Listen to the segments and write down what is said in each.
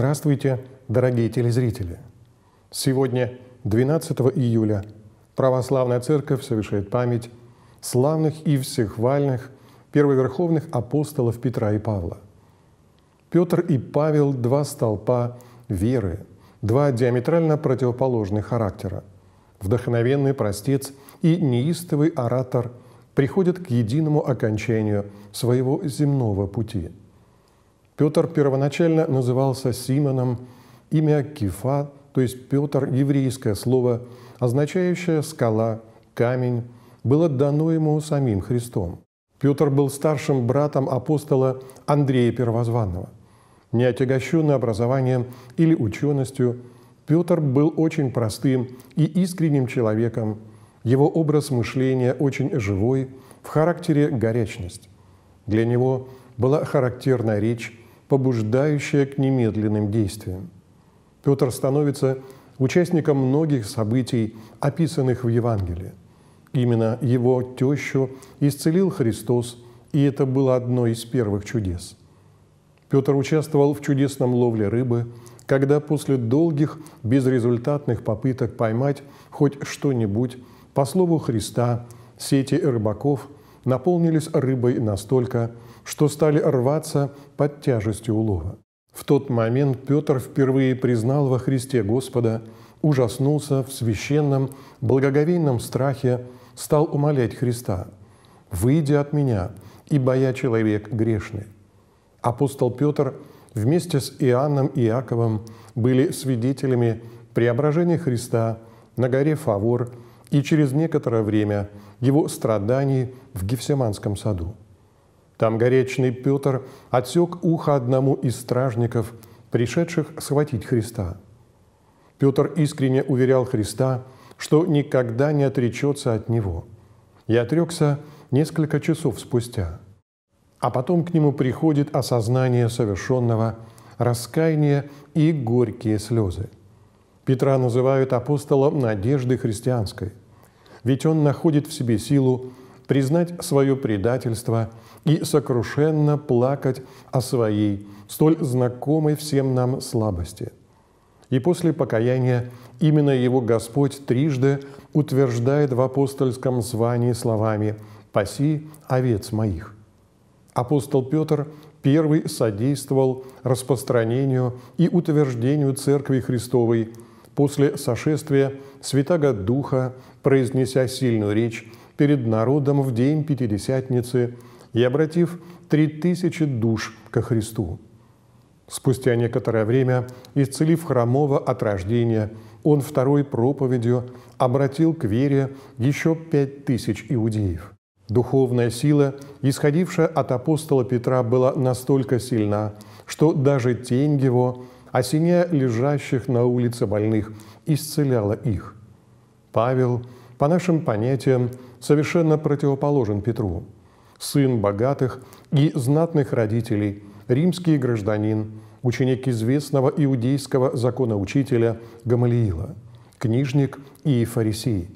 Здравствуйте, дорогие телезрители! Сегодня, 12 июля, Православная Церковь совершает память славных и всехвальных первоверховных апостолов Петра и Павла. Петр и Павел – два столпа веры, два диаметрально противоположных характера. Вдохновенный простец и неистовый оратор приходят к единому окончанию своего земного пути – Петр первоначально назывался Симоном, имя Кифа, то есть Петр – еврейское слово, означающее «скала», «камень», было дано ему самим Христом. Петр был старшим братом апостола Андрея Первозванного. Не отягощенный образованием или ученостью, Петр был очень простым и искренним человеком. Его образ мышления очень живой, в характере горячность. Для него была характерна речь, побуждающая к немедленным действиям. Петр становится участником многих событий, описанных в Евангелии. Именно его тещу исцелил Христос, и это было одно из первых чудес. Петр участвовал в чудесном ловле рыбы, когда после долгих безрезультатных попыток поймать хоть что-нибудь, по слову Христа, сети рыбаков наполнились рыбой настолько, что стали рваться под тяжестью улова. В тот момент Петр впервые признал во Христе Господа, ужаснулся в священном, благоговейном страхе, стал умолять Христа «Выйди от меня, ибо я человек грешный». Апостол Петр вместе с Иоанном и Иаковом были свидетелями преображения Христа на горе Фавор и через некоторое время его страданий в Гефсиманском саду. Там горечный Петр отсек ухо одному из стражников, пришедших схватить Христа. Петр искренне уверял Христа, что никогда не отречется от него. И отрекся несколько часов спустя. А потом к нему приходит осознание совершенного, раскаяние и горькие слезы. Петра называют апостолом надежды христианской, ведь он находит в себе силу признать свое предательство и сокрушенно плакать о своей, столь знакомой всем нам слабости. И после покаяния именно его Господь трижды утверждает в апостольском звании словами «Паси овец моих». Апостол Петр первый содействовал распространению и утверждению Церкви Христовой после сошествия Святаго Духа, произнеся сильную речь перед народом в день Пятидесятницы и обратив три тысячи душ ко Христу. Спустя некоторое время, исцелив хромого от рождения, он второй проповедью обратил к вере еще пять тысяч иудеев. Духовная сила, исходившая от апостола Петра, была настолько сильна, что даже тень его, осеняя лежащих на улице больных, исцеляла их. Павел, по нашим понятиям, совершенно противоположен Петру. Сын богатых и знатных родителей, римский гражданин, ученик известного иудейского законоучителя Гамалиила, книжник и фарисей.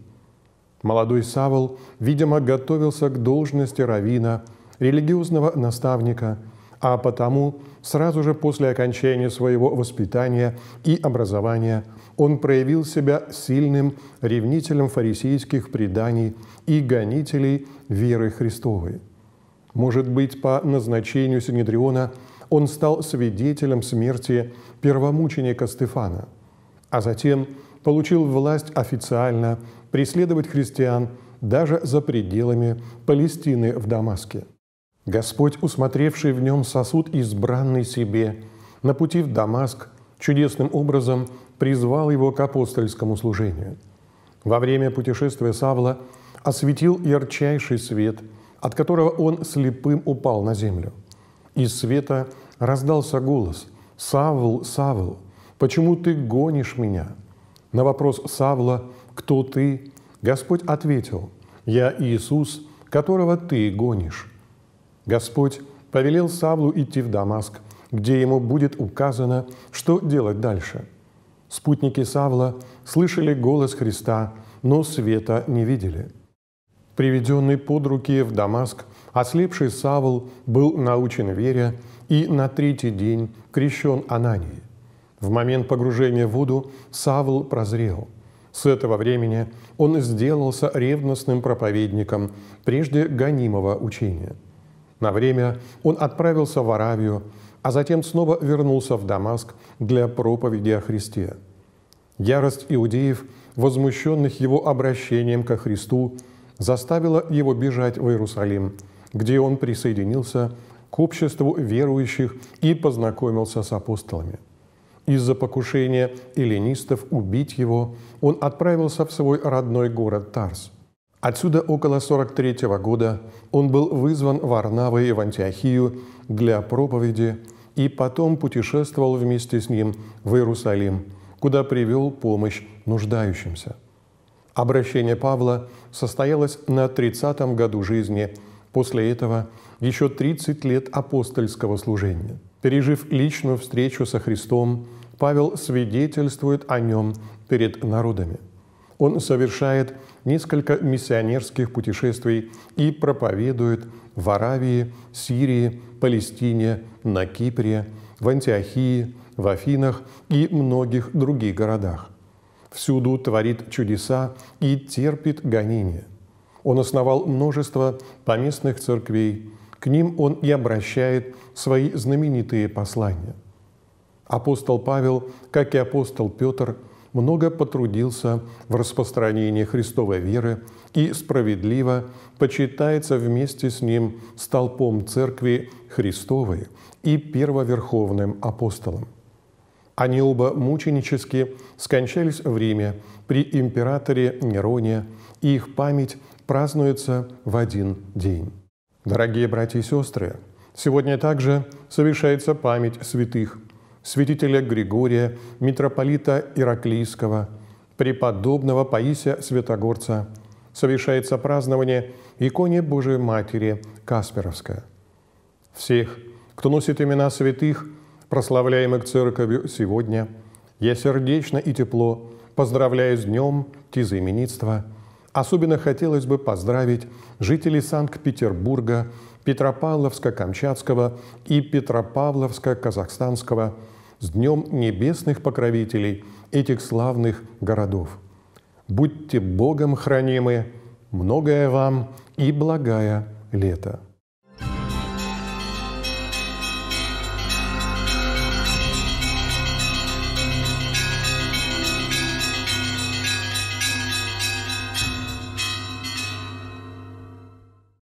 Молодой Савол, видимо, готовился к должности равина, религиозного наставника – а потому сразу же после окончания своего воспитания и образования он проявил себя сильным ревнителем фарисейских преданий и гонителей веры Христовой. Может быть, по назначению Синедриона он стал свидетелем смерти первомученика Стефана, а затем получил власть официально преследовать христиан даже за пределами Палестины в Дамаске. Господь, усмотревший в нем сосуд, избранный себе, на пути в Дамаск чудесным образом призвал его к апостольскому служению. Во время путешествия Савла осветил ярчайший свет, от которого он слепым упал на землю. Из света раздался голос «Савл, Савл, почему ты гонишь меня?» На вопрос Савла «Кто ты?» Господь ответил «Я Иисус, которого ты гонишь». Господь повелел Савлу идти в Дамаск, где ему будет указано, что делать дальше. Спутники Савла слышали голос Христа, но света не видели. Приведенный под руки в Дамаск, ослепший Савл был научен вере и на третий день крещен Ананией. В момент погружения в воду Савл прозрел – с этого времени он сделался ревностным проповедником прежде гонимого учения – на время он отправился в Аравию, а затем снова вернулся в Дамаск для проповеди о Христе. Ярость иудеев, возмущенных его обращением ко Христу, заставила его бежать в Иерусалим, где он присоединился к обществу верующих и познакомился с апостолами. Из-за покушения эллинистов убить его он отправился в свой родной город Тарс – Отсюда около 43 года он был вызван Варнавой в Антиохию для проповеди и потом путешествовал вместе с ним в Иерусалим, куда привел помощь нуждающимся. Обращение Павла состоялось на 30-м году жизни, после этого еще 30 лет апостольского служения. Пережив личную встречу со Христом, Павел свидетельствует о нем перед народами – он совершает несколько миссионерских путешествий и проповедует в Аравии, Сирии, Палестине, на Кипре, в Антиохии, в Афинах и многих других городах. Всюду творит чудеса и терпит гонения. Он основал множество поместных церквей, к ним он и обращает свои знаменитые послания. Апостол Павел, как и апостол Петр – много потрудился в распространении Христовой веры и справедливо почитается вместе с ним столпом Церкви Христовой и первоверховным апостолом. Они оба мученически скончались в Риме при императоре Нероне, и их память празднуется в один день. Дорогие братья и сестры, сегодня также совершается память святых – святителя Григория, митрополита Ираклийского, преподобного Паисия Святогорца, совершается празднование иконе Божией Матери Касперовская. Всех, кто носит имена святых, прославляемых Церковью сегодня, я сердечно и тепло поздравляю с днем тезаименитства. Особенно хотелось бы поздравить жителей Санкт-Петербурга, Петропавловска-Камчатского и Петропавловска-Казахстанского – с Днем Небесных Покровителей этих славных городов. Будьте Богом хранимы, многое вам и благая лето.